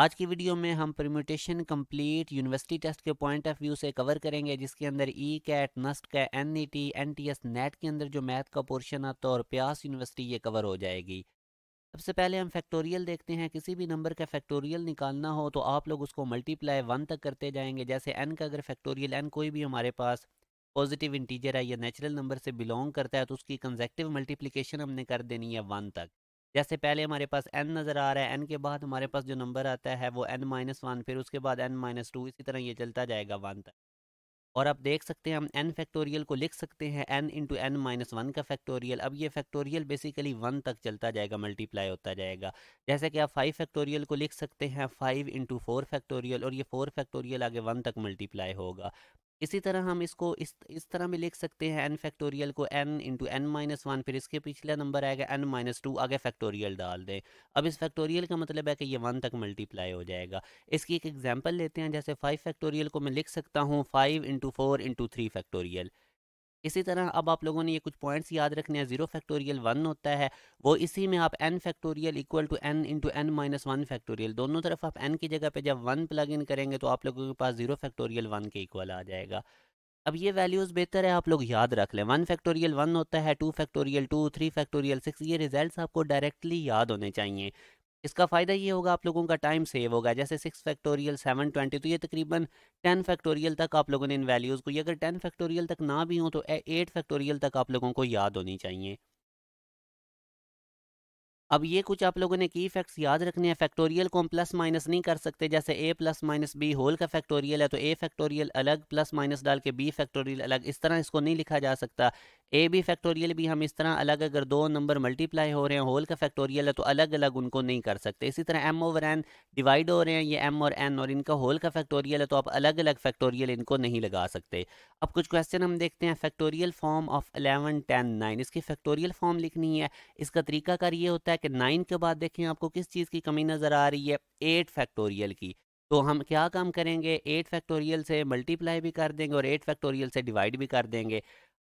आज की वीडियो में हम परम्यूटेशन कंप्लीट यूनिवर्सिटी टेस्ट के पॉइंट ऑफ व्यू से कवर करेंगे जिसके अंदर ई कैट नस्ट का N E T N T S NET के अंदर जो मैथ का पोर्शन आता है और प्यास यूनिवर्सिटी ये कवर हो जाएगी सबसे पहले हम फैक्टोरियल देखते हैं किसी भी नंबर का फैक्टोरियल निकालना हो तो आप लोग उसको मल्टीप्लाई वन तक करते जाएंगे जैसे एन का अगर फैक्टोरियल एन कोई भी हमारे पास पॉजिटिव इंटीजर है या नेचुरल नंबर से बिलोंग करता है तो उसकी कंजेक्टिव मल्टीप्लीकेशन हमने कर देनी है वन तक जैसे पहले हमारे पास एन नज़र आ रहा है एन के बाद हमारे पास जो नंबर आता है वो एन माइनस वन फिर उसके बाद एन माइनस टू इसी तरह ये चलता जाएगा वन तक और आप देख सकते हैं हम एन फैक्टोरियल को लिख सकते हैं n into n minus one का फैक्टोरियल अब ये फैक्टोरियल बेसिकली वन तक चलता जाएगा मल्टीप्लाई होता जाएगा जैसे कि आप फाइव फैक्टोरियल को लिख सकते हैं फाइव इंटू फोर फैक्टोरियल और ये फोर फैक्टोरियल आगे वन तक मल्टीप्लाई होगा इसी तरह हम इसको इस इस तरह में लिख सकते हैं एन फैक्टोरियल को n into n minus one फिर इसके पिछला नंबर आएगा एन माइनस टू आगे फैक्टोरियल डाल दें अब इस फैक्टोरियल का मतलब है कि ये वन तक मल्टीप्लाई हो जाएगा इसकी एक एग्जाम्पल लेते हैं जैसे फाइव फैक्टोरियल को मैं लिख सकता हूँ five into four into three factorial इसी तरह अब आप लोगों ने ये कुछ पॉइंट्स याद रखने हैं जीरो फैक्टोरियल वन होता है वो इसी में आप n factorial equal to n into n minus one factorial दोनों तरफ आप एन की जगह पे जब वन प्लग इन करेंगे तो आप लोगों के पास जीरो फैक्टोरियल वन के इक्वल आ जाएगा अब ये वैल्यूज़ बेहतर है आप लोग याद रख लें वन फैक्टोरियल वन होता है two factorial two three factorial six ये रिजल्ट आपको डायरेक्टली याद होने चाहिए इसका फ़ायदा ये होगा आप लोगों का टाइम सेव होगा जैसे सिक्स फैक्टोरियल सेवन ट्वेंटी तो ये तकरीबन टेन फैक्टोरियल तक आप लोगों ने इन वैल्यूज़ को ये अगर टेन फैक्टोरियल तक ना भी हो तो एट फैक्टोरियल तक आप लोगों को याद होनी चाहिए अब ये कुछ आप लोगों ने की फैक्ट्स याद रखने हैं फैक्टोरियल को हम प्लस माइनस नहीं कर सकते जैसे a plus minus b whole का फैक्टोरियल है तो ए फैक्टोरियल अलग प्लस माइनस डाल के बी फैक्टोरियल अलग इस तरह इसको नहीं लिखा जा सकता ए बी फैक्टोरियल भी हम इस तरह अलग अगर दो नंबर मल्टीप्लाई हो रहे हैं होल का फैक्टोरियल है तो अलग अलग उनको नहीं कर सकते इसी तरह एम ओवर एन डिवाइड हो रहे हैं ये एम और एन और इनका होल का फैक्टोरियल है तो आप अलग अलग फैक्टोरियल इनको नहीं लगा सकते अब कुछ क्वेश्चन हम देखते हैं factorial form of eleven ten nine इसकी फैक्टोरियल फॉर्म लिखनी है इसका तरीकाकार ये होता है कि नाइन के बाद देखें आपको किस चीज़ की कमी नज़र आ रही है एट फैक्टोरियल की तो हम क्या काम करेंगे एट फैक्टोरियल से मल्टीप्लाई भी कर देंगे और एट फैक्टोरियल से डिवाइड भी कर देंगे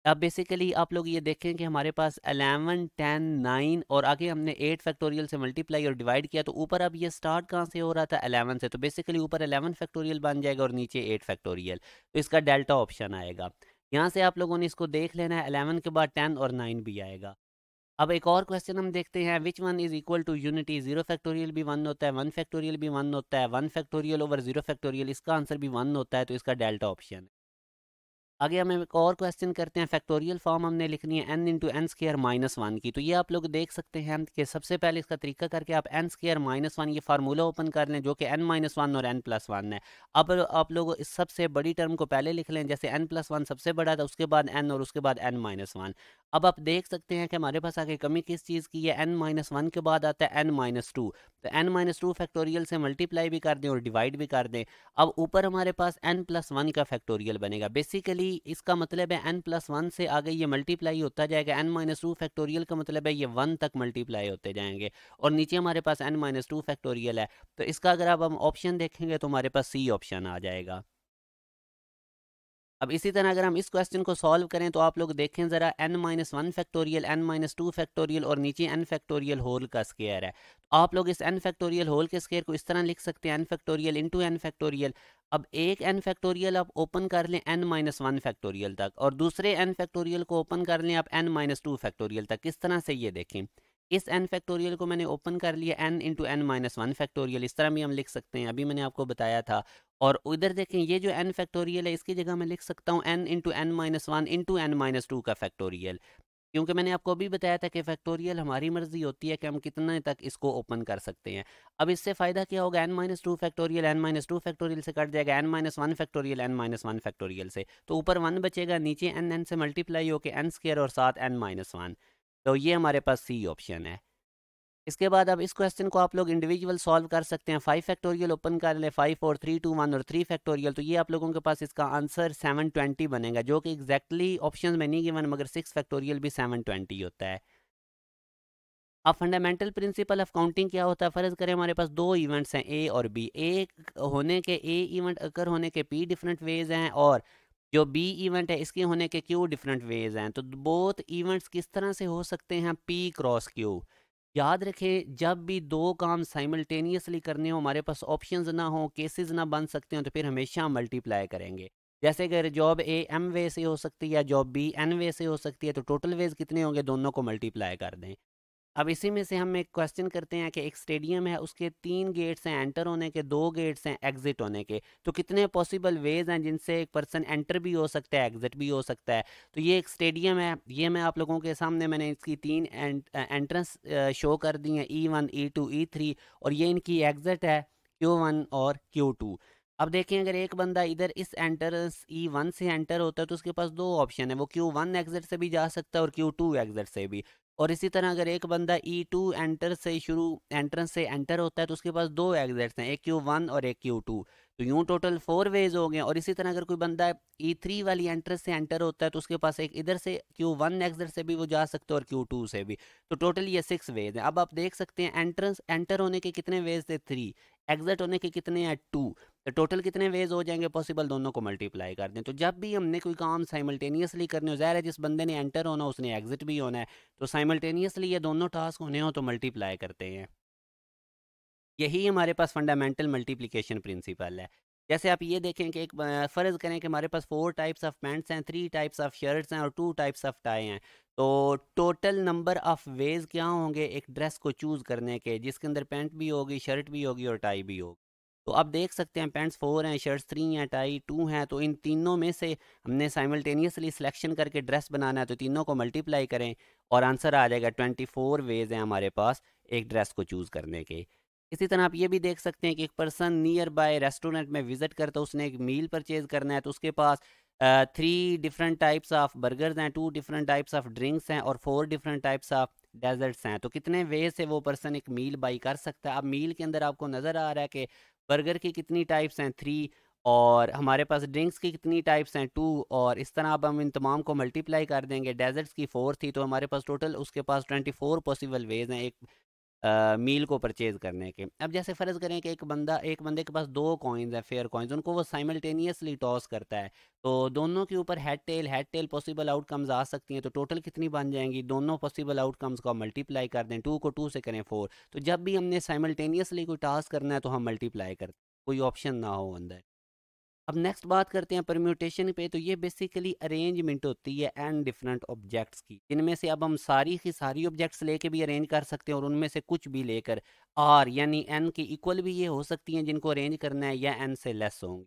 अब बेसिकली आप लोग ये देखें कि हमारे पास अलेवन टेन नाइन और आगे हमने एट फैक्टोरियल से मल्टीप्लाई और डिवाइड किया तो ऊपर अब ये स्टार्ट कहाँ से हो रहा था अलेवन से तो बेसिकली ऊपर अलेवन फैक्टोरियल बन जाएगा और नीचे एट फैक्टोरियल तो इसका डेल्टा ऑप्शन आएगा यहाँ से आप लोगों ने इसको देख लेना है अलेवन के बाद टेन और नाइन भी आएगा अब एक और क्वेश्चन हम देखते हैं which one is equal to unity zero factorial भी वन होता है वन फैक्टोरियल भी वन होता है one factorial over zero factorial इसका आंसर भी वन होता है तो इसका डेल्टा ऑप्शन है आगे हम एक और क्वेश्चन करते हैं फैक्टोरियल फॉर्म हमने लिखनी है n into n square minus one की तो ये आप लोग देख सकते हैं कि सबसे पहले इसका तरीका करके आप एन स्केयर माइनस वन ये फार्मूला ओपन कर लें जो कि एन माइनस वन और एन प्लस वन है अब आप लोग इस सबसे बड़ी टर्म को पहले लिख लें जैसे एन प्लस वन सबसे बड़ा था उसके बाद एन और उसके बाद एन माइनस वन अब आप देख सकते हैं कि हमारे पास आगे कमी किस चीज़ की है एन माइनस वन के बाद आता है एन माइनस टू तो एन माइनस टू फैक्टोरियल से मल्टीप्लाई भी कर दें और डिवाइड भी कर दें अब ऊपर हमारे पास एन प्लस वन का फैक्टोरियल बनेगा बेसिकली इसका मतलब है एन प्लस वन से आगे ये मल्टीप्लाई होता जाएगा एन माइनस टू फैक्टोरियल का मतलब है ये वन तक मल्टीप्लाई होते जाएंगे और नीचे हमारे पास एन माइनस टू फैक्टोरियल है तो इसका अगर आप हम ऑप्शन देखेंगे तो हमारे पास सी ऑप्शन आ जाएगा अब इसी तरह अगर हम इस क्वेश्चन को सॉल्व करें तो आप लोग देखें ज़रा n minus one factorial n minus two factorial और नीचे एन फैक्टोरियल होल का स्केयर है तो आप लोग इस एन फैक्टोरियल होल के स्केयर को इस तरह लिख सकते हैं n factorial into n factorial अब एक एन फैक्टोरियल आप ओपन कर लें एन माइनस वन फैक्टोरियल तक और दूसरे एन फैक्टोरियल को ओपन कर लें आप एन माइनस टू फैक्टोरियल तक किस तरह से ये देखें इस एन फैक्टोरियल को मैंने ओपन कर लिया n into n minus one factorial इस तरह भी हम लिख सकते हैं अभी मैंने आपको बताया था और उधर देखें ये जो एन फैक्टोरियल है इसकी जगह मैं लिख सकता हूँ n into n minus one into n minus two का फैक्टोरियल क्योंकि मैंने आपको अभी बताया था कि फैक्टोरियल हमारी मर्जी होती है कि हम कितने तक इसको ओपन कर सकते हैं अब इससे फ़ायदा क्या होगा n minus two factorial n minus two factorial से कट जाएगा n minus one factorial n minus one factorial से तो ऊपर वन बचेगा नीचे एन एन से मल्टीप्लाई होकर एन स्केयर और साथ एन माइनस वन तो ये हमारे पास सी ऑप्शन है इसके बाद अब इस क्वेश्चन को आप लोग इंडिविजुअल सॉल्व कर सकते हैं फाइव फैक्टोरियल ओपन कर ले फाइव और थ्री टू वन और थ्री फैक्टोरियल तो ये आप लोगों के पास इसका आंसर सेवन ट्वेंटी बनेगा जो कि एग्जैक्टली ऑप्शन में नहीं गिवन मगर सिक्स फैक्टोरियल भी सेवन ट्वेंटी होता है अब फंडामेंटल प्रिंसिपल ऑफ काउंटिंग क्या होता है फ़र्ज़ करें हमारे पास दो इवेंट्स हैं ए और बी ए होने के ए इवेंट अकर होने के पी डिफरेंट वेज हैं और जो बी इवेंट है इसके होने के क्यू डिफरेंट वेज हैं तो बोथ इवेंट्स किस तरह से हो सकते हैं पी क्रॉस क्यू याद रखें जब भी दो काम साइमल्टेनियसली करने हो हमारे पास ऑप्शंस ना हो केसेस ना बन सकते हो तो फिर हमेशा मल्टीप्लाई करेंगे जैसे अगर जॉब ए एम वे से हो सकती है या जॉब बी एन वे से हो सकती है तो टोटल वेज कितने होंगे दोनों को मल्टीप्लाई कर दें अब इसी में से हम एक क्वेश्चन करते हैं कि एक स्टेडियम है उसके तीन गेट्स हैं एंटर होने के दो गेट्स हैं एग्जिट होने के तो कितने पॉसिबल वेज हैं जिनसे एक पर्सन एंटर भी हो सकता है एग्जिट भी हो सकता है तो ये एक स्टेडियम है ये मैं आप लोगों के सामने मैंने इसकी तीन एंट्रेंस शो कर दी हैं E one E two E three और ये इनकी एग्जिट है क्यू वन और क्यू टू अब देखें अगर एक बंदा इधर इस एंट्रेंस ई वन से एंटर होता है तो उसके पास दो ऑप्शन है वो क्यू वन एग्जिट से भी जा सकता है और क्यू टू एग्जिट से भी और इसी तरह अगर एक बंदा ई टू एंटर से शुरू एंट्रेंस से एंटर होता है तो उसके पास दो एग्जिट्स हैं एक क्यू वन और एक क्यू टू तो यूँ टोटल फोर वेज हो गए और इसी तरह अगर कोई बंदा ई e थ्री वाली एंट्रेंस से एंटर होता है तो उसके पास एक इधर से क्यू वन एग्जिट से भी वो जा सकते हैं और क्यू टू से भी तो टोटल ये सिक्स वेज हैं अब आप देख सकते हैं एंट्रेंस एंटर होने के कितने वेज थे थ्री एग्जिट होने के कितने हैं टू तो टोटल कितने वेज हो जाएंगे पॉसिबल दोनों को मल्टीप्लाई कर दें तो जब भी हमने कोई काम साइमल्टेनियसली करने हो ज़ाहिर है जिस बंदे ने एंटर होना उसने एग्जिट भी होना है तो साइमल्टेनियसली ये दोनों टास्क होने हो तो मल्टीप्लाई करते हैं यही हमारे पास फंडामेंटल मल्टीप्लिकेशन प्रिंसिपल है जैसे आप ये देखें कि एक फ़र्ज़ करें कि हमारे पास फोर टाइप्स ऑफ पैंट्स हैं थ्री टाइप्स ऑफ शर्ट्स हैं और टू टाइप्स ऑफ टाई हैं तो टोटल नंबर ऑफ वेज क्या होंगे एक ड्रेस को चूज़ करने के जिसके अंदर पैंट भी होगी शर्ट भी होगी और टाई भी होगी तो आप देख सकते हैं पैंट्स फोर हैं शर्ट्स थ्री हैं टाई टू हैं तो इन तीनों में से हमने साइमल्टेनियसली सिलेक्शन करके ड्रेस बनाना है तो तीनों को मल्टीप्लाई करें और आंसर आ जाएगा ट्वेंटी फोर वेज हैं हमारे पास एक ड्रेस को चूज़ करने के इसी तरह आप ये भी देख सकते हैं कि एक पर्सन नियर बाय रेस्टोरेंट में विज़िट करता उसने एक मील परचेज़ करना है तो उसके पास three different types of burgers हैं two different types of drinks हैं और four different types of desserts हैं तो कितने वे से वो पर्सन एक मील बाई कर सकता है अब मील के अंदर आपको नज़र आ रहा है कि बर्गर की कितनी टाइप्स हैं थ्री और हमारे पास ड्रिंक्स की कितनी टाइप्स हैं टू और इस तरह अब हम इन तमाम को मल्टीप्लाई कर देंगे डेजर्ट्स की फोर थी तो हमारे पास टोटल उसके पास ट्वेंटी फोर पॉसिबल वेज़ हैं एक मील को परचेज करने के अब जैसे फ़र्ज़ करें कि एक बंदा एक बंदे के पास दो कॉइन्स है फेयर कॉइन्स उनको वो साइमल्टेनियसली टॉस करता है तो दोनों के ऊपर head tail head tail possible outcomes आ सकती हैं तो टोटल कितनी बन जाएंगी दोनों पॉसिबल आउटकम्स को मल्टीप्लाई कर दें टू को टू से करें फोर तो जब भी हमने साइमल्टेनियसली कोई टास्क करना है तो हम मल्टीप्लाई करते कोई ऑप्शन ना हो अंदर अब नेक्स्ट बात करते हैं परम्यूटेशन पे तो ये बेसिकली अरेंजमेंट होती है एंड डिफरेंट ऑब्जेक्ट्स की इनमें से अब हम सारी की सारी ऑब्जेक्ट्स लेके भी अरेंज कर सकते हैं और उनमें से कुछ भी लेकर आर यानी एन के इक्वल भी ये हो सकती हैं जिनको अरेंज करना है या एन से लेस होंगी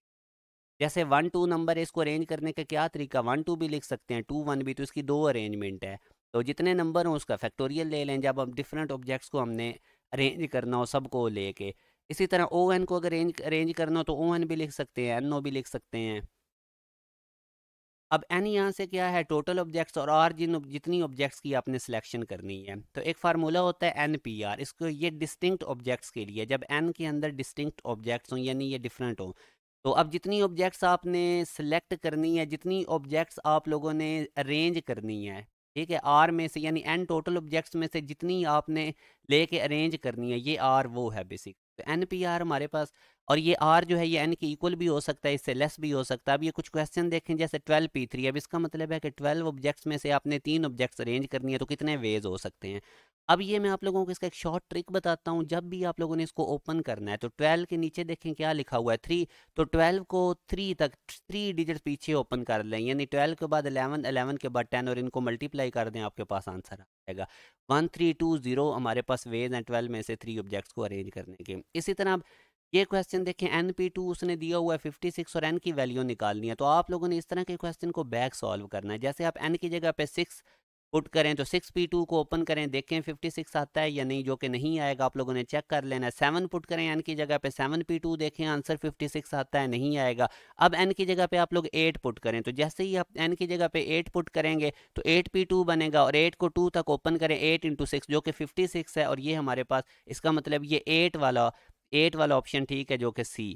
जैसे वन टू नंबर है इसको अरेंज करने का क्या तरीका वन टू भी लिख सकते हैं टू वन भी तो इसकी दो अरेंजमेंट है तो जितने नंबर हों उसका फैक्टोरियल ले लें जब हम डिफरेंट ऑब्जेक्ट्स को हमने अरेंज करना हो सबको लेके इसी तरह ओ एन को अगर रेंज अरेंज करना हो तो ओ एन भी लिख सकते हैं एन ओ भी लिख सकते हैं अब एन यहाँ से क्या है टोटल ऑब्जेक्ट्स और आर जिन जितनी ऑब्जेक्ट्स की आपने सिलेक्शन करनी है तो एक फार्मूला होता है एन पी आर इसको ये डिस्टिंक्ट ऑब्जेक्ट्स के लिए जब एन के अंदर डिस्टिंक्ट ऑब्जेक्ट्स हों यानी ये डिफरेंट हों तो अब जितनी ऑब्जेक्ट्स आपने सेलेक्ट करनी है जितनी ऑब्जेक्ट्स आप लोगों ने अरेंज करनी है ठीक है आर में से यानी एन टोटल ऑब्जेक्ट्स में से जितनी आपने लेके अरेंज करनी है ये आर वो है बेसिक तो एन हमारे पास और ये आर जो है ये एन के इक्वल भी हो सकता है इससे लेस भी हो सकता है अब ये कुछ क्वेश्चन देखें जैसे ट्वेल्व पी थ्री अब इसका मतलब है कि ट्वेल्व ऑब्जेक्ट्स में से आपने तीन ऑब्जेक्ट्स अरेंज करनी है तो कितने वेज हो सकते हैं अब ये मैं आप लोगों को इसका एक शॉर्ट ट्रिक बताता हूँ जब भी आप लोगों ने इसको ओपन करना है तो ट्वेल्व के नीचे देखें क्या लिखा हुआ है थ्री तो ट्वेल्व को थ्री तक थ्री डिजिट पीछे ओपन कर लें यानी ट्वेल्व के बाद अलेवन अलेवन के बाद टेन और इनको मल्टीप्लाई कर दें आपके पास आंसर आ जाएगा वन थ्री टू जीरो हमारे पास वेज हैं ट्वेल्व में से थ्री ऑब्जेक्ट्स को अरेंज करने के इसी तरह ये क्वेश्चन देखें एन पी टू उसने दिया हुआ है फिफ्टी सिक्स और एन की वैल्यू निकालनी है तो आप लोगों ने इस तरह के क्वेश्चन को बैक सॉल्व करना है जैसे आप एन की जगह पे सिक्स पुट करें तो सिक्स पी टू को ओपन करें देखें फिफ्टी सिक्स आता है या नहीं जो कि नहीं आएगा आप लोगों ने चेक कर लेना है सेवन पुट करें एन की जगह पे सेवन पी टू देखें आंसर फिफ्टी सिक्स आता है नहीं आएगा अब एन की जगह पे आप लोग एट पुट करें तो जैसे ही आप एन की जगह पे एट पुट करेंगे तो एट पी टू बनेगा और एट को टू तक ओपन करें एट इंटू सिक्स जो कि फिफ्टी सिक्स है और ये हमारे पास इसका मतलब ये एट वाला एट वाला ऑप्शन ठीक है जो कि सी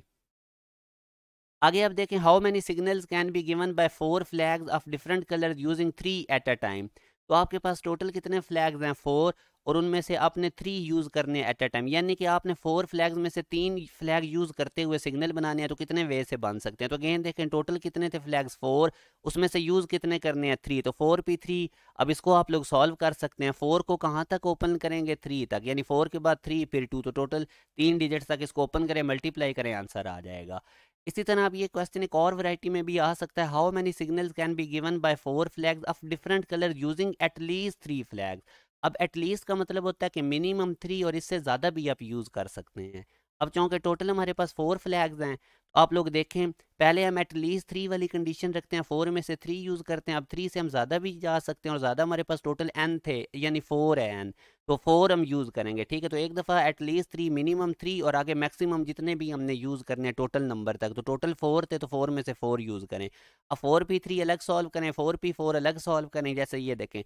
आगे आप देखें how many signals can be given by four flags of different colour using three at a time तो आपके पास टोटल कितने फ्लैग्स हैं फोर और उनमें से आपने थ्री यूज़ करने एट अ टाइम यानी कि आपने फोर फ्लैग्स में से तीन फ्लैग यूज़ करते हुए सिग्नल बनाने हैं तो कितने वे से बन सकते हैं तो गेंद देखें टोटल कितने थे फ्लैग्स फोर उसमें से यूज़ कितने करने हैं थ्री तो फोर पी थ्री अब इसको आप लोग सॉल्व कर सकते हैं फोर को कहाँ तक ओपन करेंगे थ्री तक यानी फोर के बाद थ्री फिर टू तो टोटल तीन डिजिट्स तक इसको ओपन करें मल्टीप्लाई करें आंसर आ जाएगा इसी तरह आप ये क्वेश्चन एक और वैरायटी में भी आ सकता है how many signals can be given by four flags of different colour using at least three flags अब एटलीस्ट का मतलब होता है कि मिनिमम थ्री और इससे ज़्यादा भी आप यूज़ कर सकते हैं अब चूँकि टोटल हमारे पास फोर फ्लैग्स हैं तो आप लोग देखें पहले हम एटलीस्ट थ्री वाली कंडीशन रखते हैं फोर में से थ्री यूज़ करते हैं अब थ्री से हम ज़्यादा भी जा सकते हैं और ज़्यादा हमारे पास टोटल एन थे यानी फोर है एन तो फोर हम यूज़ करेंगे ठीक है तो एक दफ़ा एटलीस्ट थ्री मिनिमम थ्री और आगे मैक्सिमम जितने भी हमने यूज़ करने हैं टोटल नंबर तक तो टोटल फोर थे तो फोर में से फोर यूज़ करें अब फोर पी थ्री अलग सॉल्व करें फोर पी फोर अलग सॉल्व करें जैसे ये देखें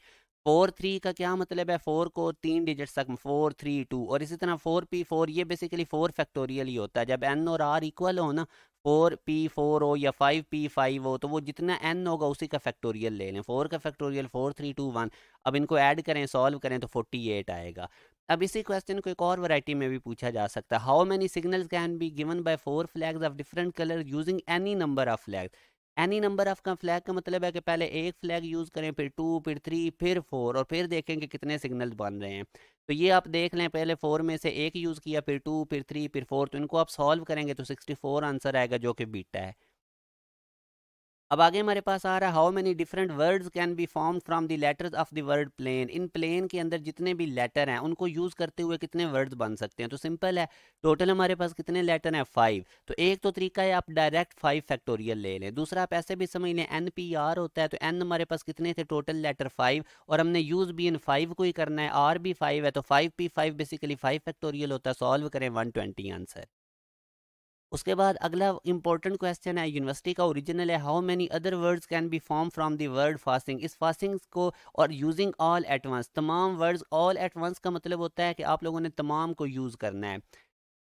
फोर थ्री का क्या मतलब है फोर को तीन डिजिट तक फोर थ्री टू और इसी तरह फोर पी फोर ये बेसिकली फोर फैक्टोरियल ही होता है जब एन और आर इक्वल हो ना फोर पी फोर हो या फाइव पी फाइव हो तो वो जितना एन होगा उसी का फैक्टोरियल ले लें फोर का factorial four three two one अब इनको ऐड करें सॉल्व करें तो फोर्टी एट आएगा अब इसी क्वेश्चन को एक और वैरायटी में भी पूछा जा सकता है how many signals can be given by four flags of different colour using any number of flags any number of का फ्लैग का मतलब है कि पहले एक फ्लैग यूज़ करें फिर टू फिर थ्री फिर फोर और फिर देखें कि कितने सिग्नल बन रहे हैं तो ये आप देख लें पहले फोर में से एक यूज़ किया फिर टू फिर थ्री फिर फोर तो इनको आप सॉल्व करेंगे तो सिक्सटी फोर आंसर आएगा जो कि बीटा है अब आगे हमारे पास आ रहा है how many different words can be form from the letters of the word plane इन प्लेन के अंदर जितने भी लेटर हैं उनको यूज़ करते हुए कितने वर्ड्स बन सकते हैं तो सिंपल है टोटल हमारे पास कितने लेटर हैं फाइव तो एक तो तरीका है आप डायरेक्ट फाइव फैक्टोरियल ले लें दूसरा आप ऐसे भी समझ लें एन पी आर होता है तो एन हमारे पास कितने थे टोटल लेटर फाइव और हमने यूज़ भी इन फाइव को ही करना है आर भी फाइव है तो five P five basically five factorial होता है सॉल्व करें वन ट्वेंटी आंसर उसके बाद अगला इंपॉर्टेंट क्वेश्चन है यूनिवर्सिटी का ओरिजिनल है how many other words can be form from the word fasting इस फास्टिंग को और यूजिंग ऑल एट वंस तमाम वर्ड्स ऑल एट वंस का मतलब होता है कि आप लोगों ने तमाम को यूज़ करना है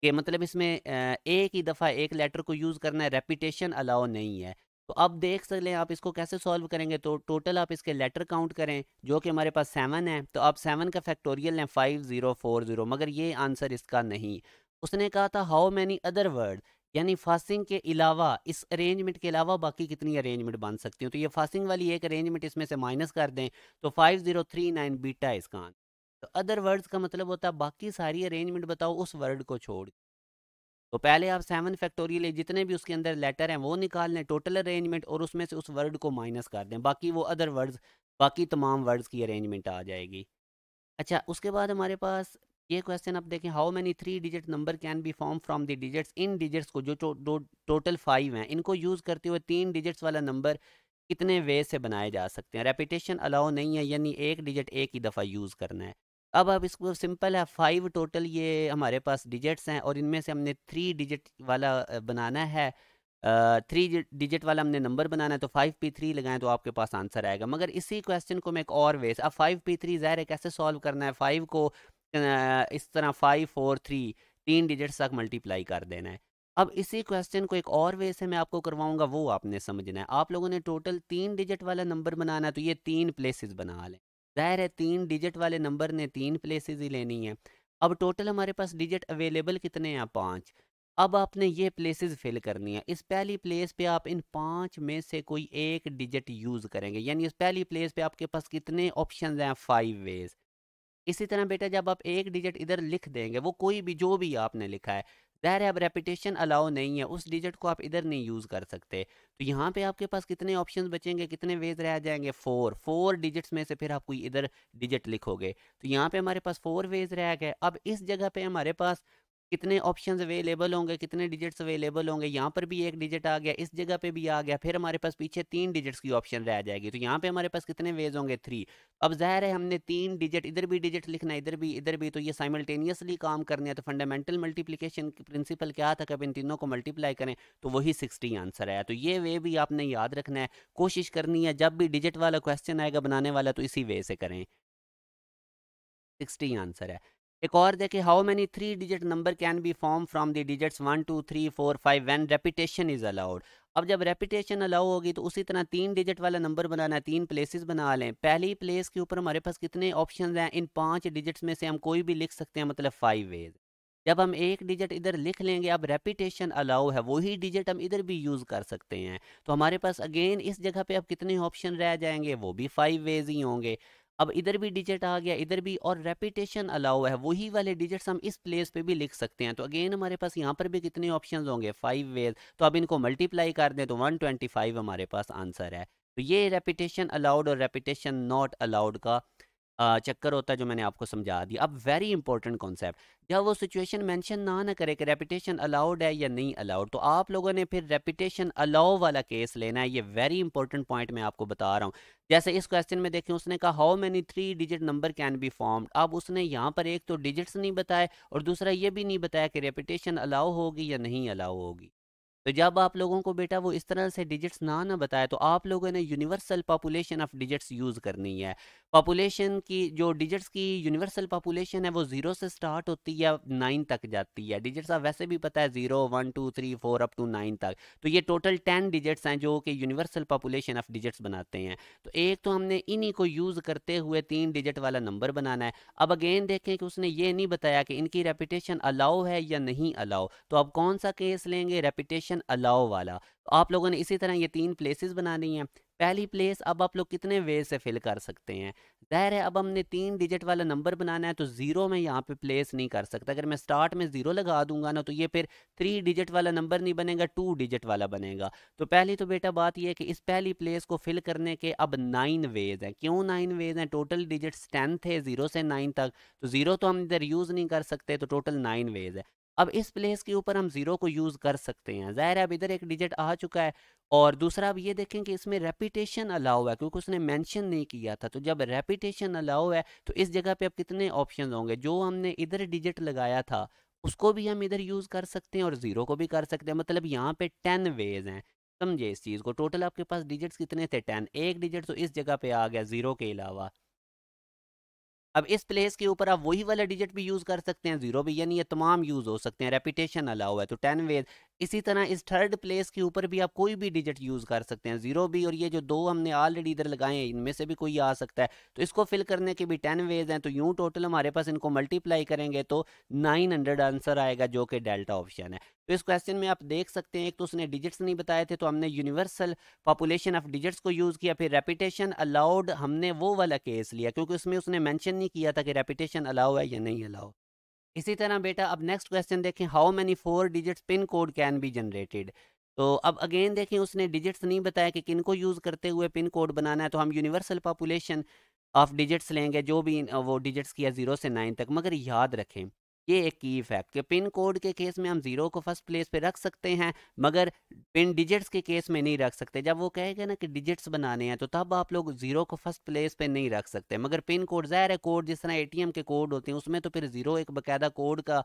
कि मतलब इसमें एक ही दफ़ा एक लेटर को यूज़ करना है रेपिटेशन अलाउ नहीं है तो अब देख सक लें आप इसको कैसे सॉल्व करेंगे तो टोटल आप इसके लेटर काउंट करें जो कि हमारे पास सेवन है तो आप सेवन का फैक्टोरियल लें फाइव ज़ीरो फोर ज़ीरो मगर ये आंसर इसका नहीं उसने कहा था हाउ मैनी अदर वर्ड यानी फास्टिंग के अलावा इस अरेंजमेंट के अलावा बाकी कितनी अरेंजमेंट बन सकती हूँ तो ये फास्टिंग वाली एक अरेंजमेंट इसमें से माइनस कर दें तो फाइव जीरो थ्री नाइन बीटा इसका आंसर तो अदर वर्ड्स का मतलब होता है बाकी सारी अरेंजमेंट बताओ उस वर्ड को छोड़ तो पहले आप सेवन फैक्टोरियल जितने भी उसके अंदर लेटर हैं वो निकाल लें टोटल अरेंजमेंट और उसमें से उस वर्ड को माइनस कर दें बाकी वो अदर वर्ड्स बाकी तमाम वर्ड्स की अरेंजमेंट आ जाएगी अच्छा उसके बाद हमारे पास ये क्वेश्चन आप देखें how many three digit number can be form from the digits इन डिजिट्स को जो टोटल फाइव हैं इनको यूज़ करते हुए तीन डिजिट्स वाला नंबर कितने वे से बनाए जा सकते हैं रेपिटेशन अलाउ नहीं है यानी एक डिजिट एक ही दफ़ा यूज़ करना है अब अब इसको सिंपल है फाइव टोटल ये हमारे पास डिजिट्स हैं और इनमें से हमने थ्री डिजिट वाला बनाना है थ्री डिजिट वाला हमने नंबर बनाना है तो फाइव पी थ्री लगाएं तो आपके पास आंसर आएगा मगर इसी क्वेश्चन को मैं एक और वे अब फाइव पी थ्री ज़ाहिर है कैसे सॉल्व करना है फाइव को Uh, इस तरह फाइव फोर थ्री तीन डिजिट्स तक मल्टीप्लाई कर देना है अब इसी क्वेश्चन को एक और वे से मैं आपको करवाऊंगा वो आपने समझना है आप लोगों ने टोटल तीन डिजिट वाला नंबर बनाना है तो ये तीन प्लेसेस बना लें जाहिर है तीन डिजिट वाले नंबर ने तीन प्लेसेस ही लेनी है अब टोटल हमारे पास डिजिट अवेलेबल कितने हैं पाँच अब आपने ये प्लेसेस फिल करनी है इस पहली प्लेस पे आप इन पाँच में से कोई एक डिजिट यूज़ करेंगे यानी इस पहली प्लेस पे आपके पास कितने ऑप्शन हैं फाइव वेज़ इसी तरह बेटा जब आप एक डिजिट इधर लिख देंगे वो कोई भी जो भी आपने लिखा है ज़ाहिर है अब रेपिटेशन अलाउ नहीं है उस डिजिट को आप इधर नहीं यूज़ कर सकते तो यहाँ पे आपके पास कितने ऑप्शन बचेंगे कितने वेज रह जाएंगे फोर फोर डिजिट्स में से फिर आप कोई इधर डिजिट लिखोगे तो यहाँ पे हमारे पास फोर वेज रह गए अब इस जगह पे हमारे पास कितने ऑप्शंस अवेलेबल होंगे कितने डिजिट्स अवेलेबल होंगे यहाँ पर भी एक डिजिट आ गया इस जगह पे भी आ गया फिर हमारे पास पीछे तीन डिजिट्स की ऑप्शन रह जाएगी तो यहाँ पे हमारे पास कितने वेज होंगे थ्री अब जाहिर है हमने तीन डिजिट इधर भी डिजिट लिखना इधर भी इधर भी तो ये साइमल्टेनियसली काम करने है तो फंडामेंटल मल्टीप्लीकेशन प्रिंसिपल क्या था कि अब इन तीनों को मल्टीप्लाई करें तो वही सिक्सटी आंसर आया तो ये वे भी आपने याद रखना है कोशिश करनी है जब भी डिजिट वाला क्वेश्चन आएगा बनाने वाला तो इसी वे से करें सिक्सटी आंसर है एक और देखें how many three digit number can be form from the digits one two three four five when repetition is allowed अब जब रेपिटेशन अलाउ होगी तो उसी तरह तीन डिजिट वाला नंबर बनाना है तीन प्लेसेस बना लें पहली प्लेस के ऊपर हमारे पास कितने ऑप्शन हैं इन पांच डिजिट्स में से हम कोई भी लिख सकते हैं मतलब फाइव वेज जब हम एक डिजिट इधर लिख लेंगे अब रेपिटेशन अलाउ है वही डिजिट हम इधर भी यूज़ कर सकते हैं तो हमारे पास अगेन इस जगह पे अब कितने ऑप्शन रह जाएंगे वो भी फाइव वेज ही होंगे अब इधर भी डिजिट आ गया इधर भी और रेपिटेशन अलाउ है वही वाले डिजिट्स हम इस प्लेस पे भी लिख सकते हैं तो अगेन हमारे पास यहाँ पर भी कितने ऑप्शन होंगे फाइव वेज तो अब इनको मल्टीप्लाई कर दें तो वन हमारे पास आंसर है तो ये रेपिटेशन अलाउड और रेपिटेशन नॉट अलाउड का चक्कर होता है जो मैंने आपको समझा दिया अब वेरी इंपॉर्टेंट कॉन्सेप्ट जब वो सिचुएशन मेंशन ना ना करे कि रेपिटेशन अलाउड है या नहीं अलाउड तो आप लोगों ने फिर रेपिटेशन अलाउ वाला केस लेना है ये वेरी इंपॉर्टेंट पॉइंट मैं आपको बता रहा हूँ जैसे इस क्वेश्चन में देखें उसने कहा how many three digit number can be formed अब उसने यहाँ पर एक तो डिजिट्स नहीं बताए और दूसरा ये भी नहीं बताया कि रेपिटेशन अलाउ होगी या नहीं अलाउ होगी तो जब आप लोगों को बेटा वो इस तरह से डिजिट्स ना ना बताए तो आप लोगों ने universal population of digits use करनी है पॉपुलेशन की जो डिजिट्स की यूनिवर्सल पॉपुलेशन है वो ज़ीरो से स्टार्ट होती है नाइन तक जाती है डिजिट्स आप वैसे भी पता है zero one two three four up to nine तक तो ये टोटल टेन डिजिट्स हैं जो कि यूनिवर्सल पॉपुलेशन ऑफ डिजिट्स बनाते हैं तो एक तो हमने इन्हीं को यूज़ करते हुए तीन डिजिट वाला नंबर बनाना है अब अगेन देखें कि उसने ये नहीं बताया कि इनकी रेपिटेशन अलाउ है या नहीं अलाउ तो अब कौन सा केस लेंगे रेपिटेशन सेक्शन अलाउ वाला तो आप लोगों ने इसी तरह ये तीन प्लेसेस बनानी हैं पहली प्लेस अब आप लोग कितने वे से फिल कर सकते हैं ज़ाहिर है अब हमने तीन डिजिट वाला नंबर बनाना है तो ज़ीरो में यहाँ पे प्लेस नहीं कर सकता अगर मैं स्टार्ट में ज़ीरो लगा दूंगा ना तो ये फिर थ्री डिजिट वाला नंबर नहीं बनेगा टू डिजिट वाला बनेगा तो पहली तो बेटा बात यह है कि इस पहली प्लेस को फिल करने के अब नाइन वेज हैं क्यों नाइन वेज हैं टोटल डिजिट्स टेंथ है ज़ीरो से नाइन तक तो ज़ीरो तो हम इधर यूज़ नहीं कर सकते तो टोटल नाइन वेज है अब इस प्लेस के ऊपर हम जीरो को यूज़ कर सकते हैं ज़ाहिर है अब इधर एक डिजिट आ चुका है और दूसरा अब ये देखें कि इसमें रेपिटेशन अलाउ है क्योंकि उसने मेंशन नहीं किया था तो जब रेपिटेशन अलाउ है तो इस जगह पे अब कितने ऑप्शन होंगे जो हमने इधर डिजिट लगाया था उसको भी हम इधर यूज़ कर सकते हैं और ज़ीरो को भी कर सकते हैं मतलब यहाँ पे टेन वेज हैं समझे इस चीज़ को टोटल आपके पास डिजिट्स कितने थे टेन एक डिजिट तो इस जगह पे आ गया ज़ीरो के अलावा अब इस प्लेस के ऊपर आप वही वाला डिजिट भी यूज़ कर सकते हैं जीरो भी यानी ये तमाम यूज़ हो सकते हैं रेपिटेशन अलाउ है तो टेन वेज इसी तरह इस थर्ड प्लेस के ऊपर भी आप कोई भी डिजिट यूज़ कर सकते हैं ज़ीरो भी और ये जो दो हमने ऑलरेडी इधर लगाए हैं इनमें से भी कोई आ सकता है तो इसको फिल करने के भी टेन वेज हैं तो यूँ टोटल हमारे पास इनको मल्टीप्लाई करेंगे तो नाइन हंड्रेड आंसर आएगा जो कि डेल्टा ऑप्शन है तो इस क्वेश्चन में आप देख सकते हैं एक तो उसने डिजिट्स नहीं बताए थे तो हमने यूनिवर्सल पॉपुलेशन ऑफ डिजिट्स को यूज़ किया फिर रेपिटेशन अलाउड हमने वो वाला केस लिया क्योंकि उसमें उसने मैंशन नहीं किया था कि रेपिटेशन अलाउ है या नहीं अलाउ इसी तरह बेटा अब नेक्स्ट क्वेश्चन देखें how many four digits pin code can be generated तो अब अगेन देखें उसने डिजिट्स नहीं बताया कि किन को यूज़ करते हुए पिन कोड बनाना है तो हम यूनिवर्सल पॉपुलेशन ऑफ डिजिट्स लेंगे जो भी वो डिजिट्स किया ज़ीरो से नाइन तक मगर याद रखें ये एक की इफेक्ट कि पिन कोड के केस में हम ज़ीरो को फर्स्ट प्लेस पे रख सकते हैं मगर पिन डिजिट्स के केस में नहीं रख सकते जब वो कहेगा ना कि डिजिट्स बनाने हैं तो तब आप लोग ज़ीरो को फर्स्ट प्लेस पे नहीं रख सकते मगर पिन कोड ज़ाहिर है कोड जिस तरह ए के कोड होते हैं उसमें तो फिर ज़ीरो एक बाकायदा कोड का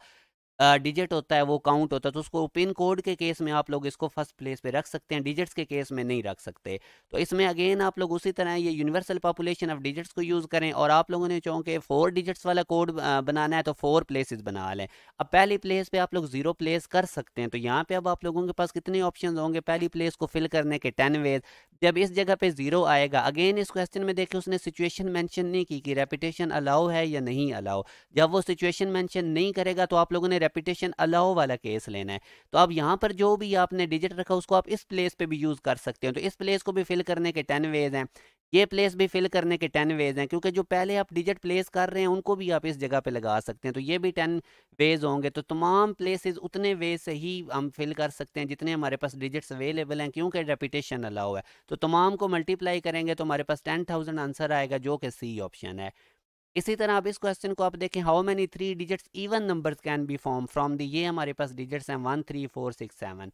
डिजिट होता है वो काउंट होता है तो उसको पिन कोड के केस में आप लोग इसको फर्स्ट प्लेस पे रख सकते हैं डिजिट्स के केस में नहीं रख सकते तो इसमें अगेन आप लोग उसी तरह ये यूनिवर्सल पॉपुलेशन ऑफ डिजिट्स को यूज़ करें और आप लोगों ने चूँकि फोर डिजिट्स वाला कोड बनाना है तो फोर प्लेसेस बना लें अब पहली प्लेस पर आप लोग ज़ीरो प्लेस कर सकते हैं तो यहाँ पर अब आप लोगों के पास कितने ऑप्शन होंगे पहली प्लेस को फिल करने के टेन वेज जब इस जगह पे जीरो आएगा अगेन इस क्वेश्चन में देखें उसने सिचुएशन मेंशन नहीं की कि रेपिटेशन अलाउ है या नहीं अलाउ जब वो सिचुएशन मेंशन नहीं करेगा तो आप लोगों ने रेपिटेशन अलाउ वाला केस लेना है तो आप यहाँ पर जो भी आपने डिजिट रखा उसको आप इस प्लेस पे भी यूज़ कर सकते हो तो इस प्लेस को भी फिल करने के टेन वेज हैं ये प्लेस भी फिल करने के टेन वेज हैं क्योंकि जो पहले आप डिजिट प्लेस कर रहे हैं उनको भी आप इस जगह पे लगा सकते हैं तो ये भी टेन वेज होंगे तो तमाम प्लेसेस उतने वेज से ही हम फिल कर सकते हैं जितने हमारे पास डिजिट्स अवेलेबल हैं क्योंकि रेपिटेशन अलाउ है तो तमाम को मल्टीप्लाई करेंगे तो हमारे पास टेन आंसर आएगा जो कि सी ऑप्शन है इसी तरह आप इस क्वेश्चन को आप देखें how many three digits even numbers can be form from the ये हमारे पास डिजिट्स हैं one three four six seven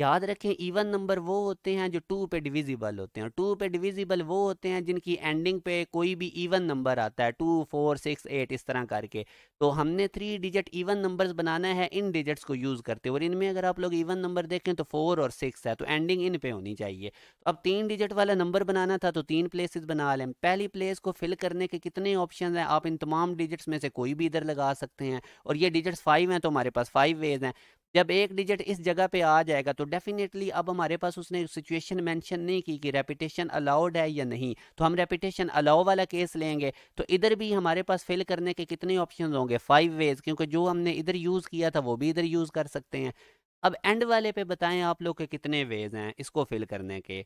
याद रखें इवन नंबर वो होते हैं जो टू पे डिविजिबल होते हैं टू पे डिविजिबल वो होते हैं जिनकी एंडिंग पे कोई भी इवन नंबर आता है टू फोर सिक्स एट इस तरह करके तो हमने थ्री डिजिट इवन नंबर्स बनाना है इन डिजिट्स को यूज़ करते हैं और इनमें अगर आप लोग इवन नंबर देखें तो फोर और सिक्स है तो एंडिंग इन पे होनी चाहिए तो अब तीन डिजिट वाला नंबर बनाना था तो तीन प्लेसेस बना लें पहली प्लेस को फिल करने के कितने ऑप्शन हैं आप इन तमाम डिजिट्स में से कोई भी इधर लगा सकते हैं और ये डिजिट्स फाइव हैं तो हमारे पास फाइव वेज हैं जब एक डिजिट इस जगह पे आ जाएगा तो डेफिनेटली अब हमारे पास उसने सिचुएशन मेंशन नहीं की कि रेपिटेशन अलाउड है या नहीं तो हम रेपिटेशन अलाउ वाला केस लेंगे तो इधर भी हमारे पास फिल करने के कितने ऑप्शन होंगे फाइव वेज क्योंकि जो हमने इधर यूज़ किया था वो भी इधर यूज़ कर सकते हैं अब एंड वाले पे बताएं आप लोग के कितने वेज हैं इसको फिल करने के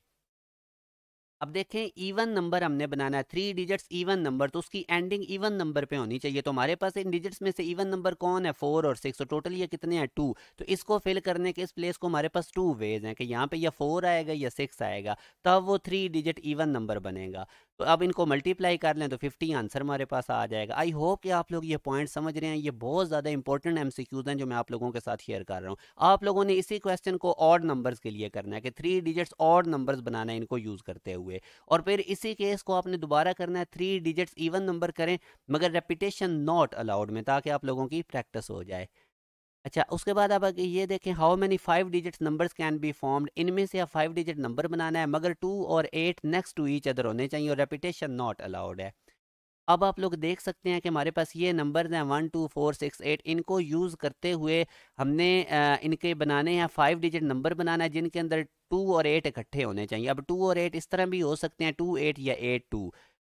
अब देखें इवन नंबर हमने बनाना है थ्री डिजिट्स इवन नंबर तो उसकी एंडिंग इवन नंबर पे होनी चाहिए तो हमारे पास इन डिजिट्स में से इवन नंबर कौन है फोर और सिक्स तो टोटल ये कितने हैं टू तो इसको फिल करने के इस प्लेस को हमारे पास टू वेज हैं कि यहाँ पे या फोर आएगा या सिक्स आएगा तब वो थ्री डिजिट इवन नंबर बनेगा तो अब इनको मल्टीप्लाई कर लें तो फिफ्टी आंसर हमारे पास आ जाएगा आई होप कि आप लोग ये पॉइंट समझ रहे हैं ये बहुत ज़्यादा इंपॉर्टेंट एम हैं जो मैं आप लोगों के साथ शेयर कर रहा हूँ आप लोगों ने इसी क्वेश्चन को ऑड नंबर्स के लिए करना है कि थ्री डिजिट्स ऑड नंबर्स बनाना है इनको यूज़ करते हुए हुए और फिर इसी केस को आपने दोबारा करना है थ्री डिजिट्स इवन नंबर करें मगर रेपिटेशन नॉट अलाउड में ताकि आप लोगों की प्रैक्टिस हो जाए अच्छा उसके बाद आप ये देखें how many five digits numbers can be formed इनमें से आप फाइव डिजिट नंबर बनाना है मगर टू और eight next to each other होने चाहिए और रेपिटेशन नॉट अलाउड है अब आप लोग देख सकते हैं कि हमारे पास ये नंबर्स हैं one two four six eight इनको यूज़ करते हुए हमने आ, इनके बनाने हैं फाइव डिजिट नंबर बनाना है जिनके अंदर टू और एट इकट्ठे होने चाहिए अब टू और एट इस तरह भी हो सकते हैं टू एट या एट टू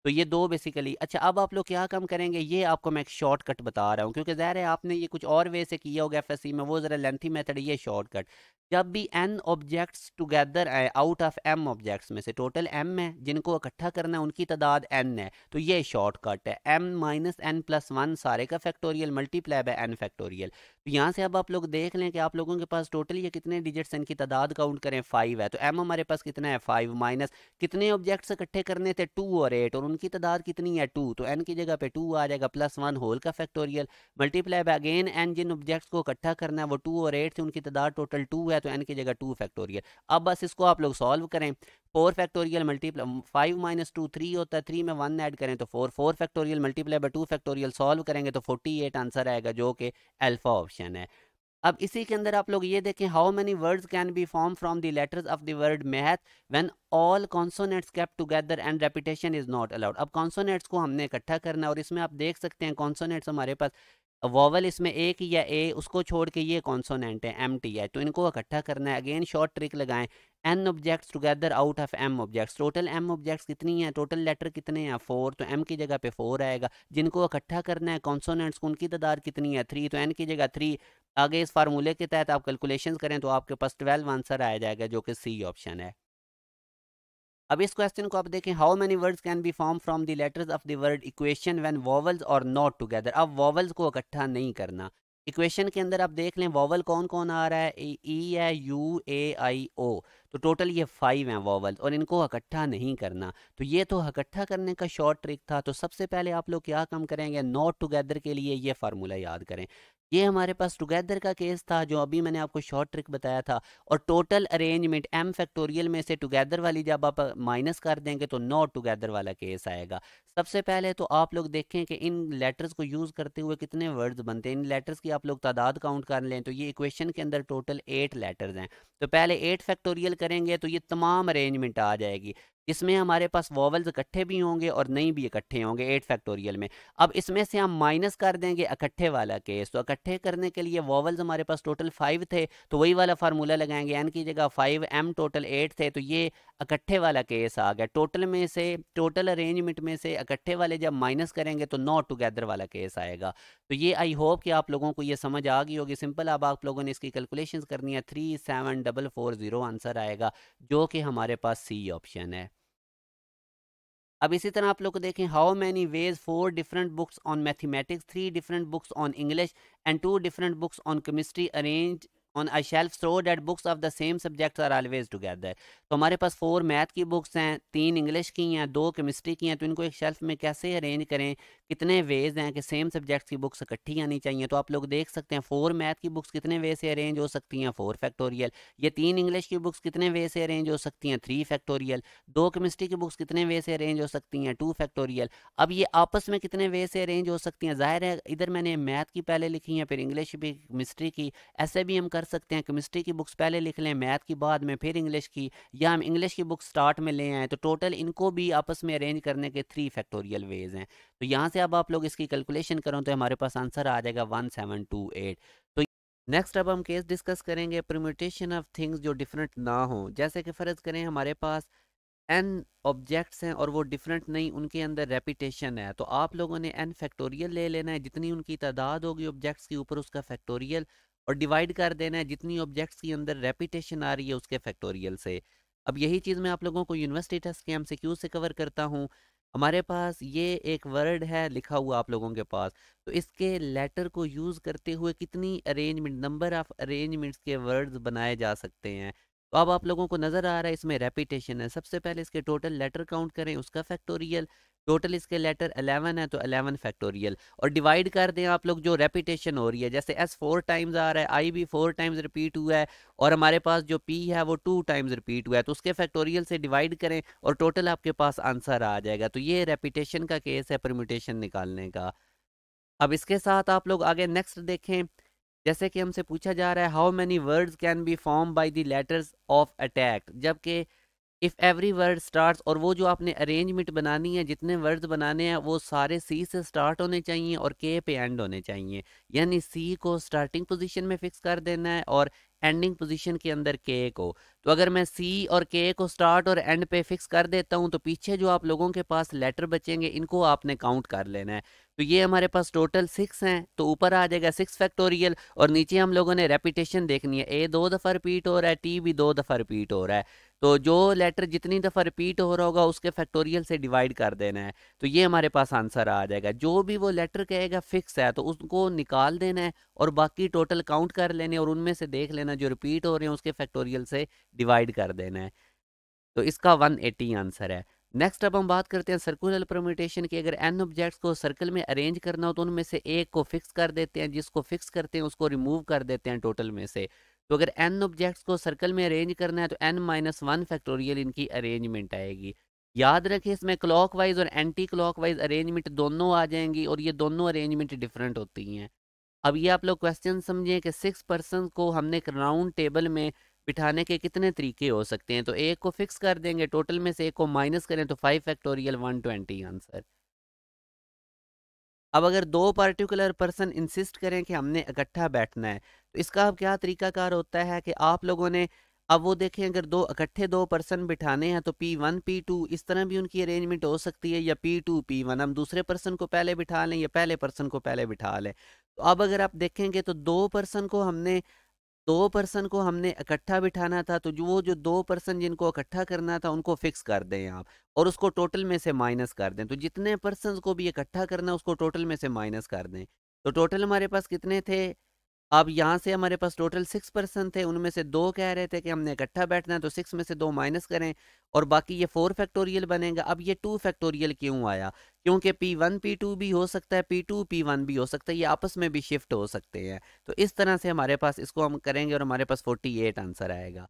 तो ये दो बेसिकली अच्छा अब आप लोग क्या कम करेंगे ये आपको मैं एक शॉर्टकट बता रहा हूँ क्योंकि ज़ाहिर है आपने ये कुछ और वे से किया होगा एफ में वो ज़रा लेंथी मेथड ये शॉर्टकट जब भी एन ऑब्जेक्ट्स टुगेदर आए आउट ऑफ एम ऑब्जेक्ट्स में से टोटल एम है जिनको इकट्ठा करना है उनकी तादाद एन है तो ये शॉर्टकट है M minus N plus one सारे का factorial multiply by N factorial तो यहाँ से अब आप लोग देख लें कि आप लोगों के पास टोटल ये कितने डिजिट्स इनकी तादाद काउंट करें फाइव है तो एम हमारे पास कितना है फाइव माइनस कितने ऑब्जेक्ट्स इकट्ठे करने थे टू और एट और की तादाद कितनी है टू तो एन की जगह पे टू आ जाएगा प्लस वन होल का factorial multiply by again N जिन ऑब्जेक्ट्स को इकट्ठा करना है वो टू और एट थे उनकी तादाद टोटल टू है तो एन की जगह टू फैक्टोरियल अब बस इसको आप लोग सॉल्व करें four factorial multiply five minus two three होता है थ्री में वन ऐड करें तो four four factorial multiply by two factorial solve करेंगे तो फोर्टी एट आंसर आएगा जो कि अल्फा ऑप्शन है अब इसी के अंदर आप लोग ये देखें how many words can be form from the letters of the word math when all consonants kept together and repetition is not allowed अब कॉन्सोनेट्स को हमने इकट्ठा करना है और इसमें आप देख सकते हैं कॉन्सोनेट्स हमारे पास वॉवल इसमें एक या ए उसको छोड़ के ये कॉन्सोनेंट है एम टी है तो इनको इकट्ठा करना है अगेन शॉर्ट ट्रिक लगाएं N objects together out of M objects total M objects कितनी हैं टोटल लेटर कितने हैं फोर तो एम की जगह पे फोर आएगा जिनको इकट्ठा करना है कॉन्सोनेंट्स उनकी तदाद कितनी है थ्री तो एन की जगह थ्री आगे इस फार्मूले के तहत आप कैलकुलेशन करें तो आपके पास ट्वेल्व आंसर आया जाएगा जो कि सी ऑप्शन है अब इस क्वेश्चन को आप देखें how many words can be form from the letters of the word equation when vowels और नॉट टुगेदर अब वॉवल्स को इकट्ठा नहीं करना इक्वेशन के अंदर आप देख लें वॉवल कौन कौन आ रहा है ई है यू ए आई ओ तो टोटल ये फाइव हैं वॉवल्स और इनको इकट्ठा नहीं करना तो ये तो इकट्ठा करने का शॉर्ट ट्रिक था तो सबसे पहले आप लोग क्या कम करेंगे नॉट टुगेदर के लिए ये फार्मूला याद करें ये हमारे पास टुगेदर का केस था जो अभी मैंने आपको शॉर्ट ट्रिक बताया था और टोटल अरेंजमेंट एम फैक्टोरियल में से टुगेदर वाली जब आप माइनस कर देंगे तो नॉट टुगेदर वाला केस आएगा सबसे पहले तो आप लोग देखें कि इन लेटर्स को यूज़ करते हुए कितने वर्ड्स बनते हैं इन लेटर्स की आप लोग तादाद काउंट कर लें तो ये इक्वेशन के अंदर टोटल एट लेटर्स हैं तो पहले एट फैक्टोरियल करेंगे तो ये तमाम अरेंजमेंट आ जाएगी इसमें हमारे पास वॉवल्स इकट्ठे भी होंगे और नहीं भी इकट्ठे होंगे एट फैक्टोरियल में अब इसमें से हम माइनस कर देंगे इकट्ठे वाला केस तो इकट्ठे करने के लिए वॉवल्स हमारे पास टोटल फाइव थे तो वही वाला फार्मूला लगाएंगे एन की जगह फाइव एम टोटल एट थे तो ये इकट्ठे वाला केस आ गया टोटल में से टोटल अरेंजमेंट में से इकट्ठे वाले जब माइनस करेंगे तो नॉट टुगेदर वाला केस आएगा तो ये आई होप कि आप लोगों को ये समझ आ गई होगी सिंपल अब आप लोगों ने इसकी कैलकुलेशन करनी है three seven double four zero answer आएगा जो कि हमारे पास सी ऑप्शन है अब इसी तरह आप लोग को देखें how many ways four different books on mathematics three different books on English and two different books on chemistry arrange on a shelf so that books of the same subjects are always together तो हमारे पास four math की books हैं तीन English की हैं दो chemistry की हैं तो इनको एक शेल्फ में कैसे अरेंज करें कितने वेज हैं कि सेम सब्जेक्ट्स की बुक्स इकट्ठी आनी चाहिए तो आप लोग देख सकते हैं फोर मैथ की बुक्स कितने वे से अरेंज हो सकती हैं फोर फैक्टोरियल ये तीन इंग्लिश की बुक्स कितने वे से अरेंज हो सकती हैं थ्री फैक्टोरियल दो केमिस्ट्री की बुक्स कितने वे से अरेंज हो सकती हैं टू फैक्टोरियल अब ये आपस में कितने वे से अरेंज हो सकती हैं जाहिर है इधर मैंने मैथ की पहले लिखी है फिर इंग्लिश भी केमिस्ट्री की ऐसे भी हम कर कर सकते हैं केमिस्ट्री की बुक्स पहले लिख लें मैथ की बाद में फिर इंग्लिश की या हम इंग्लिश की बुक्स स्टार्ट में ले आएँ तो टोटल इनको भी आपस में अरेंज करने के थ्री फैक्टोरियल वेज हैं तो यहाँ से अब आप लोग इसकी कैलकुलेशन करो तो हमारे पास आंसर आ जाएगा वन सेवन टू एट तो नेक्स्ट अब हम केस डिस्कस करेंगे प्रमोटेशन ऑफ थिंग्स जो डिफरेंट ना हो जैसे कि फ़र्ज़ करें हमारे पास एन ऑब्जेक्ट्स हैं और वो डिफरेंट नहीं उनके अंदर रेपिटेशन है तो आप लोगों ने एन फैक्टोरियल ले लेना है जितनी उनकी तादाद होगी ऑब्जेक्ट्स के ऊपर उसका फैक्टोरियल और डिवाइड कर देना है जितनी ऑब्जेक्ट्स के अंदर रेपिटेशन आ रही है उसके फैक्टोरियल से अब यही चीज़ मैं आप लोगों को यूनिवर्सिटी टेस्ट के एम से कवर करता हूँ हमारे पास ये एक वर्ड है लिखा हुआ आप लोगों के पास तो इसके लेटर को यूज़ करते हुए कितनी अरेंजमेंट नंबर ऑफ अरेंजमेंट्स के वर्ड्स बनाए जा सकते हैं तो अब आप लोगों को नज़र आ रहा है इसमें रेपिटेशन है सबसे पहले इसके टोटल लेटर काउंट करें उसका फैक्टोरियल टोटल इसके लेटर 11 है तो 11 फैक्टोरियल और डिवाइड कर दें आप लोग जो रेपिटेशन हो रही है जैसे एस फोर टाइम्स आ रहा है आई भी फोर टाइम्स रिपीट हुआ है और हमारे पास जो पी है वो टू टाइम्स रिपीट हुआ है तो उसके फैक्टोरियल से डिवाइड करें और टोटल आपके पास आंसर आ जाएगा तो ये रेपिटेशन का केस है परम्यूटेशन निकालने का अब इसके साथ आप लोग आगे नेक्स्ट देखें जैसे कि हमसे पूछा जा रहा है how many words can be form by the letters of attack जबकि इफ़ एवरी वर्ड स्टार्ट और वो जो आपने अरेंजमेंट बनानी है जितने वर्ड्स बनाने हैं वो सारे सी से स्टार्ट होने चाहिए और के पे एंड होने चाहिए यानी सी को स्टार्टिंग पोजिशन में फिक्स कर देना है और एंडिंग पोजिशन के अंदर के को तो अगर मैं सी और के को स्टार्ट और एंड पे फिक्स कर देता हूँ तो पीछे जो आप लोगों के पास लेटर बचेंगे इनको आपने काउंट कर लेना है तो ये हमारे पास टोटल सिक्स हैं तो ऊपर आ जाएगा सिक्स फैक्टोरियल और नीचे हम लोगों ने रेपिटेशन देखनी है ए दो दफ़ा रिपीट हो रहा है टी भी दो दफ़ा रिपीट हो रहा है तो जो लेटर जितनी दफ़ा रिपीट हो रहा होगा उसके फैक्टोरियल से डिवाइड कर देना है तो ये हमारे पास आंसर आ जाएगा जो भी वो लेटर कहेगा फिक्स है तो उसको निकाल देना है और बाकी टोटल काउंट कर लेने और उनमें से देख लेना जो रिपीट हो रहे हैं उसके फैक्टोरियल से डिवाइड कर देना है तो इसका 180 आंसर है नेक्स्ट अब हम बात करते हैं सर्कुलर परमिटेशन की अगर एन ऑब्जेक्ट्स को सर्कल में अरेंज करना हो तो उनमें से एक को फिक्स कर देते हैं जिसको फिक्स करते हैं उसको रिमूव कर देते हैं टोटल में से तो अगर एन ऑब्जेक्ट्स को सर्कल में अरेंज करना है तो एन माइनस वन फैक्टोरियल इनकी अरेंजमेंट आएगी याद रखें इसमें क्लॉक वाइज और एंटी क्लॉक वाइज अरेंजमेंट दोनों आ जाएंगी और ये दोनों अरेंजमेंट डिफरेंट होती हैं अब ये आप लोग क्वेश्चन समझें कि सिक्स पर्सन को हमने राउंड टेबल में बिठाने के कितने तरीके हो सकते हैं तो एक को फिक्स कर देंगे टोटल में से एक को माइनस करें तो five factorial one twenty answer अब अगर दो पर्टिकुलर पर्सन इंसिस्ट करें कि हमने इकट्ठा बैठना है तो इसका अब क्या तरीकाकार होता है कि आप लोगों ने अब वो देखें अगर दो इकट्ठे दो पर्सन बिठाने हैं तो पी वन पी टू इस तरह भी उनकी अरेंजमेंट हो सकती है या पी टू पी वन हम दूसरे पर्सन को पहले बिठा लें या पहले पर्सन को पहले बिठा लें तो अब अगर आप देखेंगे तो दो पर्सन को हमने दो पर्सन को हमने इकट्ठा बिठाना था तो जो वो जो दो पर्सन जिनको इकट्ठा करना था उनको फिक्स कर दें आप और उसको टोटल में से माइनस कर दें तो जितने पर्सन को भी इकट्ठा करना उसको टोटल में से माइनस कर दें तो टोटल हमारे पास कितने थे अब यहाँ से हमारे पास टोटल सिक्स पर्सन थे उनमें से दो कह रहे थे कि हमने इकट्ठा बैठना है तो सिक्स में से दो माइनस करें और बाकी ये फोर फैक्टोरियल बनेगा अब ये टू फैक्टोरियल क्यों आया क्योंकि पी वन पी टू भी हो सकता है पी टू पी वन भी हो सकता है ये आपस में भी शिफ्ट हो सकते हैं तो इस तरह से हमारे पास इसको हम करेंगे और हमारे पास फोर्टी एट आंसर आएगा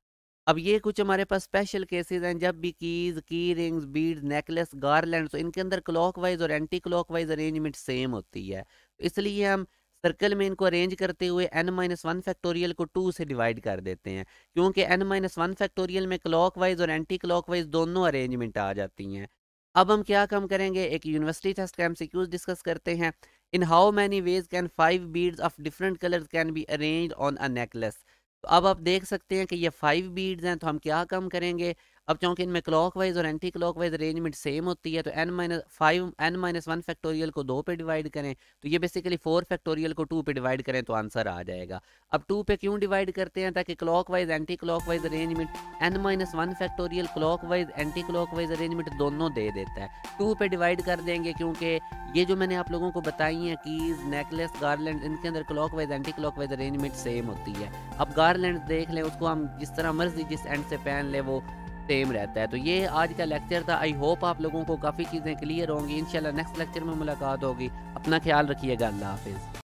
अब ये कुछ हमारे पास स्पेशल केसेस हैं जब भी कीज की रिंग्स बीड नेकलेस गारलैंड इनके अंदर वाइज और एंटी वाइज अरेंजमेंट सेम होती है इसलिए हम सर्कल में इनको अरेंज करते हुए एन माइनस वन फैक्टोरियल को टू से डिवाइड कर देते हैं क्योंकि एन माइनस वन फैक्टोरियल में क्लॉक वाइज और एंटी क्लॉक वाइज दोनों अरेंजमेंट आ जाती हैं अब हम क्या कम करेंगे एक यूनिवर्सिटी टेस्ट का एमसीक्यूज डिस्कस करते हैं in how many ways can five beads of different colour can be arrange on a necklace तो अब आप देख सकते हैं कि ये फाइव बीड्स हैं तो हम क्या कम करेंगे अब चूँकि इनमें क्लॉक वाइज और anticlockwise arrangement same होती है तो N minus five N minus one factorial को दो पे डिवाइड करें तो ये बेसिकली फोर फैक्टोरियल को टू पे डिवाइड करें तो आंसर आ जाएगा अब टू पे क्यों डिवाइड करते हैं ताकि clockwise anticlockwise arrangement N minus one factorial clockwise anticlockwise arrangement दोनों दे देता है टू पे डिवाइड कर देंगे क्योंकि ये जो मैंने आप लोगों को बताई हैं कीज नेकलेस गार्लैंड इनके अंदर clockwise anticlockwise arrangement same होती है अब गार्लैंड देख लें उसको हम जिस तरह मर्जी जिस एंड से पहन लें वो सेम रहता है तो ये आज का लेक्चर था आई होप आप लोगों को काफ़ी चीज़ें क्लियर होंगी इंशाल्लाह नेक्स्ट लेक्चर में मुलाकात होगी अपना ख्याल रखिएगा अल्लाह हाफिज़